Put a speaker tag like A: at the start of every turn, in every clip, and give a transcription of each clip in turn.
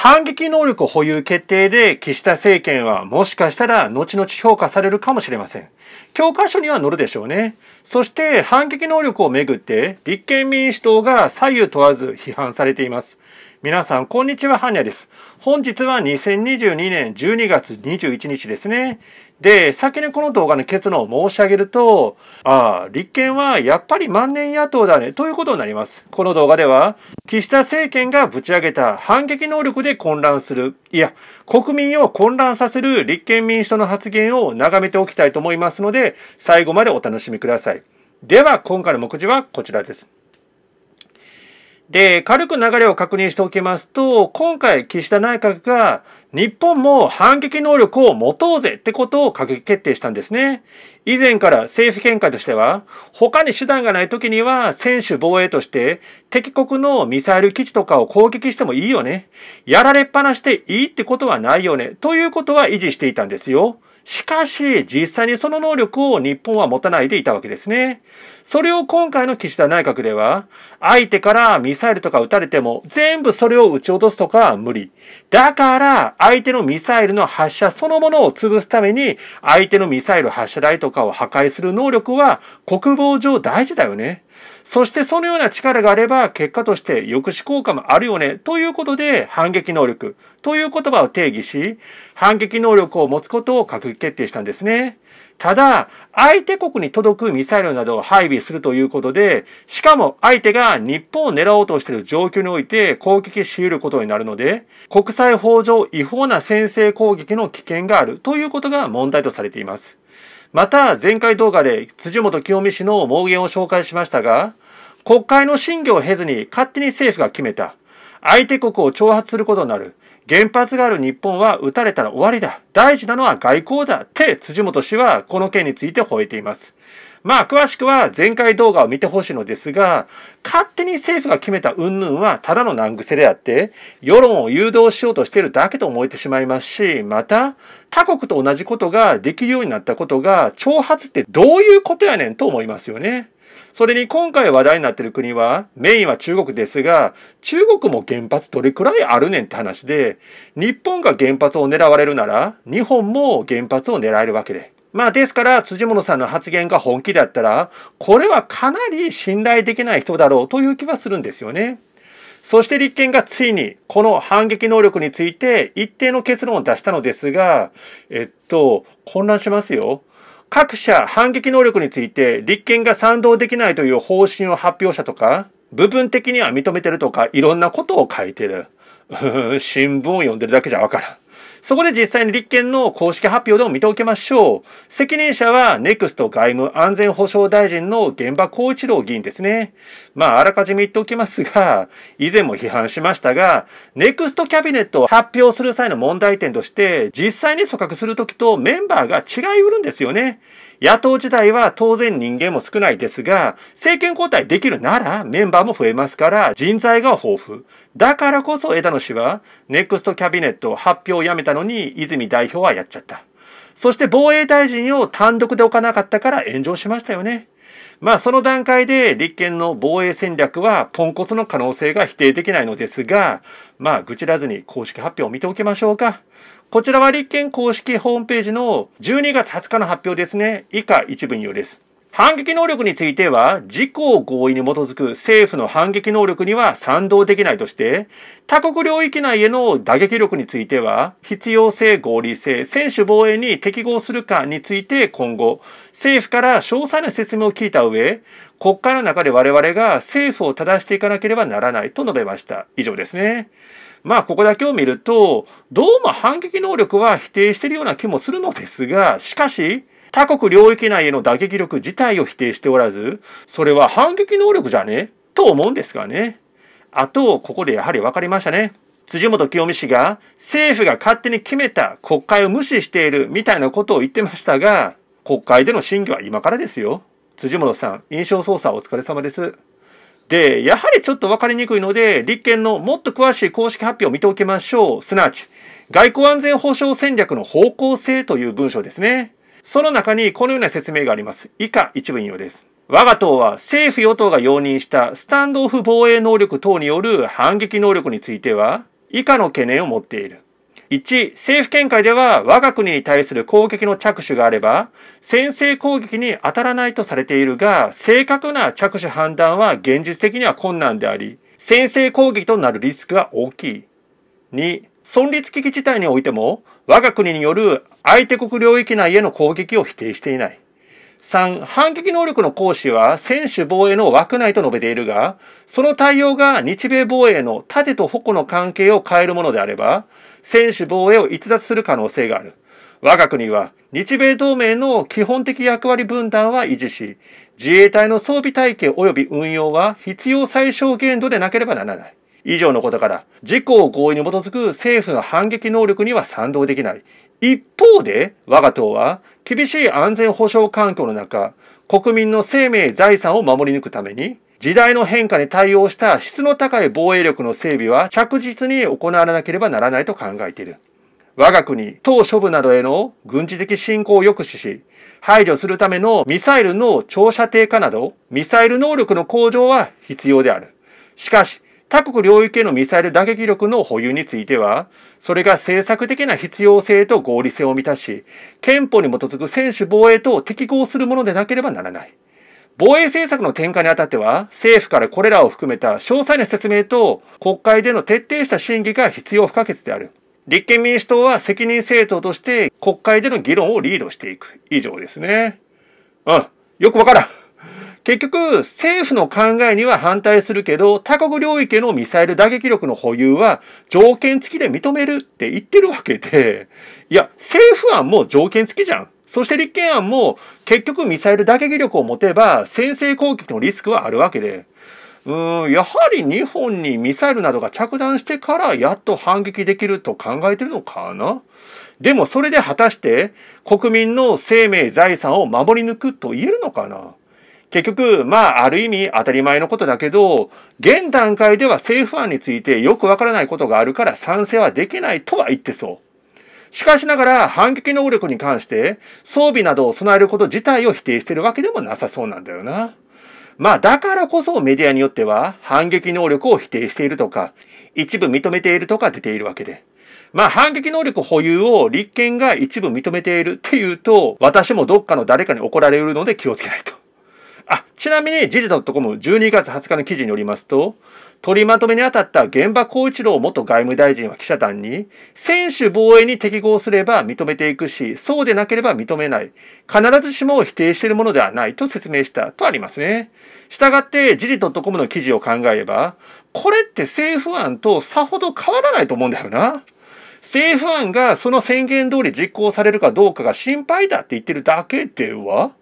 A: 反撃能力保有決定で岸田政権はもしかしたら後々評価されるかもしれません。教科書には載るでしょうね。そして反撃能力をめぐって立憲民主党が左右問わず批判されています。皆さんこんにちはハニャです本日は2022年12月21日ですねで先にこの動画の結論を申し上げるとああ立憲はやっぱり万年野党だねということになりますこの動画では岸田政権がぶち上げた反撃能力で混乱するいや国民を混乱させる立憲民主党の発言を眺めておきたいと思いますので最後までお楽しみくださいでは今回の目次はこちらですで、軽く流れを確認しておきますと、今回岸田内閣が日本も反撃能力を持とうぜってことを閣議決定したんですね。以前から政府見解としては、他に手段がない時には専守防衛として敵国のミサイル基地とかを攻撃してもいいよね。やられっぱなしでいいってことはないよね。ということは維持していたんですよ。しかし、実際にその能力を日本は持たないでいたわけですね。それを今回の岸田内閣では、相手からミサイルとか撃たれても全部それを撃ち落とすとかは無理。だから、相手のミサイルの発射そのものを潰すために、相手のミサイル発射台とかを破壊する能力は国防上大事だよね。そしてそのような力があれば結果として抑止効果もあるよねということで反撃能力という言葉を定義し反撃能力を持つことを閣議決定したんですね。ただ、相手国に届くミサイルなどを配備するということで、しかも相手が日本を狙おうとしている状況において攻撃し得ることになるので、国際法上違法な先制攻撃の危険があるということが問題とされています。また前回動画で辻元清美氏の妄言を紹介しましたが、国会の審議を経ずに勝手に政府が決めた。相手国を挑発することになる。原発がある日本は撃たれたら終わりだ。大事なのは外交だ。って辻元氏はこの件について吠えています。まあ、詳しくは前回動画を見てほしいのですが、勝手に政府が決めた云々はただの難癖であって、世論を誘導しようとしているだけと思えてしまいますし、また、他国と同じことができるようになったことが、挑発ってどういうことやねんと思いますよね。それに今回話題になってる国は、メインは中国ですが、中国も原発どれくらいあるねんって話で、日本が原発を狙われるなら、日本も原発を狙えるわけで。まあですから辻元さんの発言が本気だったらこれはかなり信頼できない人だろうという気はするんですよね。そして立憲がついにこの反撃能力について一定の結論を出したのですが、えっと、混乱しますよ。各社反撃能力について立憲が賛同できないという方針を発表したとか、部分的には認めてるとか、いろんなことを書いてる。新聞を読んでるだけじゃわからん。そこで実際に立憲の公式発表でも見ておきましょう。責任者は next 外務安全保障大臣の現場孝一郎議員ですね。まあ、あらかじめ言っておきますが、以前も批判しましたが、next キャビネットを発表する際の問題点として、実際に組閣するときとメンバーが違いうるんですよね。野党時代は当然人間も少ないですが、政権交代できるならメンバーも増えますから人材が豊富。だからこそ枝野氏は、ネクストキャビネット発表をやめたのに泉代表はやっちゃった。そして防衛大臣を単独で置かなかったから炎上しましたよね。まあその段階で立憲の防衛戦略はポンコツの可能性が否定できないのですが、まあ愚痴らずに公式発表を見ておきましょうか。こちらは立憲公式ホームページの12月20日の発表ですね。以下一部引用です。反撃能力については、自公合意に基づく政府の反撃能力には賛同できないとして、他国領域内への打撃力については、必要性合理性、専守防衛に適合するかについて今後、政府から詳細な説明を聞いた上、国会の中で我々が政府を正していかなければならないと述べました。以上ですね。まあ、ここだけを見ると、どうも反撃能力は否定しているような気もするのですが、しかし、他国領域内への打撃力自体を否定しておらず、それは反撃能力じゃねと思うんですがね。あと、ここでやはり分かりましたね。辻元清美氏が政府が勝手に決めた国会を無視しているみたいなことを言ってましたが、国会での審議は今からですよ。辻元さん、印象操作お疲れ様です。で、やはりちょっと分かりにくいので、立憲のもっと詳しい公式発表を見ておきましょう。すなわち、外交安全保障戦略の方向性という文章ですね。その中にこのような説明があります。以下一部引用です。我が党は政府与党が容認したスタンドオフ防衛能力等による反撃能力については、以下の懸念を持っている。1、政府見解では我が国に対する攻撃の着手があれば、先制攻撃に当たらないとされているが、正確な着手判断は現実的には困難であり、先制攻撃となるリスクが大きい。2、存立危機事態においても、我が国による相手国領域内への攻撃を否定していない。3、反撃能力の行使は専守防衛の枠内と述べているが、その対応が日米防衛の盾と矛の関係を変えるものであれば、専守防衛を逸脱する可能性がある。我が国は日米同盟の基本的役割分担は維持し、自衛隊の装備体系及び運用は必要最小限度でなければならない。以上のことから、自公合意に基づく政府の反撃能力には賛同できない。一方で、我が党は厳しい安全保障環境の中、国民の生命財産を守り抜くために、時代の変化に対応した質の高い防衛力の整備は着実に行わなければならないと考えている。我が国、党諸部などへの軍事的侵攻を抑止し、排除するためのミサイルの長射程化など、ミサイル能力の向上は必要である。しかし、他国領域へのミサイル打撃力の保有については、それが政策的な必要性と合理性を満たし、憲法に基づく専守防衛と適合するものでなければならない。防衛政策の転換にあたっては、政府からこれらを含めた詳細な説明と国会での徹底した審議が必要不可欠である。立憲民主党は責任政党として国会での議論をリードしていく。以上ですね。うん。よくわからん。結局、政府の考えには反対するけど、他国領域へのミサイル打撃力の保有は条件付きで認めるって言ってるわけで、いや、政府案も条件付きじゃん。そして立憲案も結局ミサイル打撃力を持てば先制攻撃のリスクはあるわけで、うーん、やはり日本にミサイルなどが着弾してからやっと反撃できると考えてるのかなでもそれで果たして国民の生命財産を守り抜くと言えるのかな結局、まあ、ある意味当たり前のことだけど、現段階では政府案についてよくわからないことがあるから賛成はできないとは言ってそう。しかしながら反撃能力に関して装備などを備えること自体を否定しているわけでもなさそうなんだよな。まあだからこそメディアによっては反撃能力を否定しているとか、一部認めているとか出ているわけで。まあ反撃能力保有を立憲が一部認めているっていうと、私もどっかの誰かに怒られるので気をつけないと。あ、ちなみに時事 .com12 月20日の記事によりますと、取りまとめに当たった現場孝一郎元外務大臣は記者団に、専守防衛に適合すれば認めていくし、そうでなければ認めない。必ずしも否定しているものではないと説明したとありますね。したがって、時事 .com の記事を考えれば、これって政府案とさほど変わらないと思うんだよな。政府案がその宣言通り実行されるかどうかが心配だって言ってるだけでは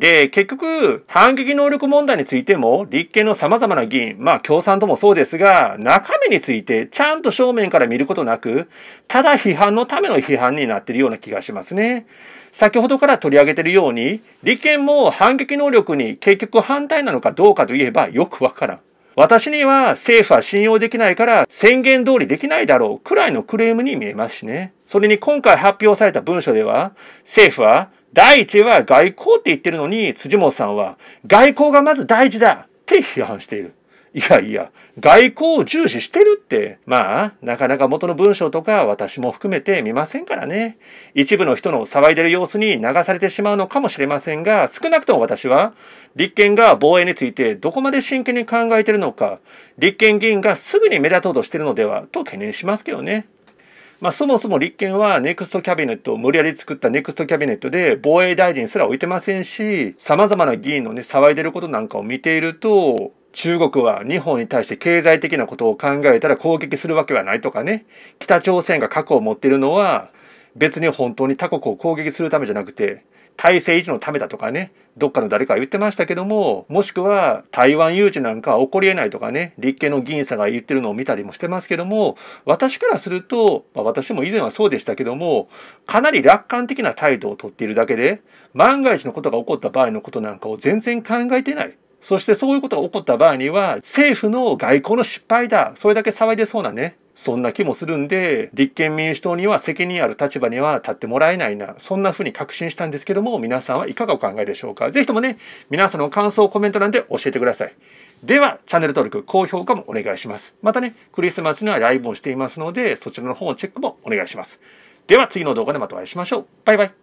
A: で、結局、反撃能力問題についても、立憲の様々な議員、まあ共産党もそうですが、中身についてちゃんと正面から見ることなく、ただ批判のための批判になっているような気がしますね。先ほどから取り上げているように、立憲も反撃能力に結局反対なのかどうかといえばよくわからん。私には政府は信用できないから宣言通りできないだろうくらいのクレームに見えますしね。それに今回発表された文書では、政府は第一は外交って言ってるのに、辻本さんは、外交がまず大事だって批判している。いやいや、外交を重視してるって、まあ、なかなか元の文章とか私も含めて見ませんからね。一部の人の騒いでる様子に流されてしまうのかもしれませんが、少なくとも私は、立憲が防衛についてどこまで真剣に考えてるのか、立憲議員がすぐに目立とうとしてるのでは、と懸念しますけどね。まあ、そもそも立憲はネクストキャビネットを無理やり作ったネクストキャビネットで防衛大臣すら置いてませんし、様々な議員のね、騒いでることなんかを見ていると、中国は日本に対して経済的なことを考えたら攻撃するわけはないとかね、北朝鮮が核を持っているのは別に本当に他国を攻撃するためじゃなくて、体制維持のためだとかねどっかの誰かが言ってましたけどももしくは台湾有事なんかは起こりえないとかね立憲の議員さんが言ってるのを見たりもしてますけども私からすると、まあ、私も以前はそうでしたけどもかなり楽観的な態度をとっているだけで万が一のことが起こった場合のことなんかを全然考えてない。そしてそういうことが起こった場合には、政府の外交の失敗だ。それだけ騒いでそうなね。そんな気もするんで、立憲民主党には責任ある立場には立ってもらえないな。そんな風に確信したんですけども、皆さんはいかがお考えでしょうか。ぜひともね、皆さんの感想をコメント欄で教えてください。では、チャンネル登録、高評価もお願いします。またね、クリスマスにはライブをしていますので、そちらの方のチェックもお願いします。では、次の動画でまたお会いしましょう。バイバイ。